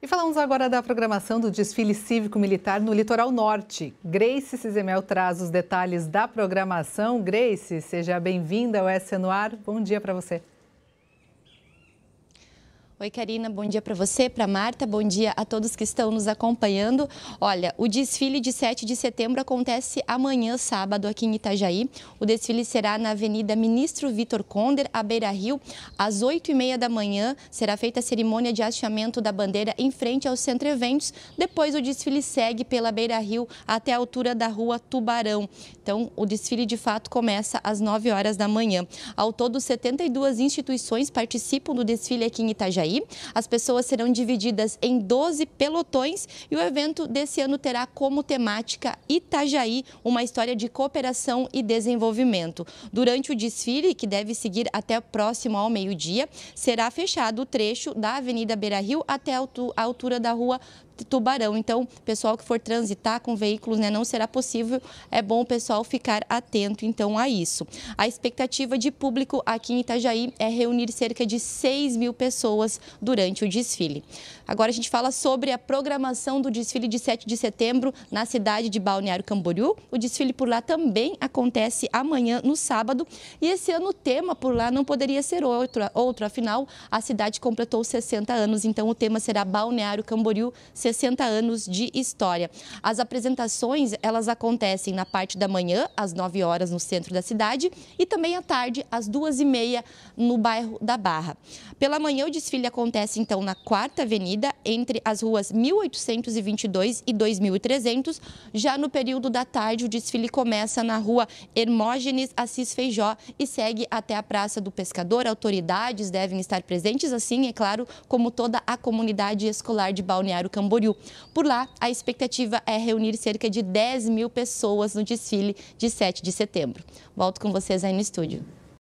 E falamos agora da programação do desfile cívico-militar no Litoral Norte. Grace Cisemel traz os detalhes da programação. Grace, seja bem-vinda ao SNUAR. Bom dia para você. Oi, Karina, bom dia para você, para Marta, bom dia a todos que estão nos acompanhando. Olha, o desfile de 7 de setembro acontece amanhã, sábado, aqui em Itajaí. O desfile será na Avenida Ministro Vitor Conder, à Beira Rio, às 8h30 da manhã. Será feita a cerimônia de hasteamento da bandeira em frente ao Centro Eventos. Depois, o desfile segue pela Beira Rio até a altura da Rua Tubarão. Então, o desfile de fato começa às 9 horas da manhã. Ao todo, 72 instituições participam do desfile aqui em Itajaí. As pessoas serão divididas em 12 pelotões e o evento desse ano terá como temática Itajaí, uma história de cooperação e desenvolvimento. Durante o desfile, que deve seguir até próximo ao meio-dia, será fechado o trecho da Avenida Beira Rio até a altura da rua Tubarão. Então, pessoal que for transitar com veículos, né, não será possível. É bom o pessoal ficar atento então a isso. A expectativa de público aqui em Itajaí é reunir cerca de 6 mil pessoas durante o desfile. Agora a gente fala sobre a programação do desfile de 7 de setembro na cidade de Balneário Camboriú. O desfile por lá também acontece amanhã, no sábado. E esse ano o tema por lá não poderia ser outro, outro afinal, a cidade completou 60 anos, então o tema será Balneário Camboriú, 60 anos de história. As apresentações, elas acontecem na parte da manhã, às 9 horas, no centro da cidade, e também à tarde, às 2 e meia, no bairro da Barra. Pela manhã, o desfile acontece, então, na Quarta Avenida, entre as ruas 1822 e 2300. Já no período da tarde, o desfile começa na rua Hermógenes Assis Feijó e segue até a Praça do Pescador. Autoridades devem estar presentes, assim, é claro, como toda a comunidade escolar de Balneário Camboriú Camboriú. Por lá, a expectativa é reunir cerca de 10 mil pessoas no desfile de 7 de setembro. Volto com vocês aí no estúdio.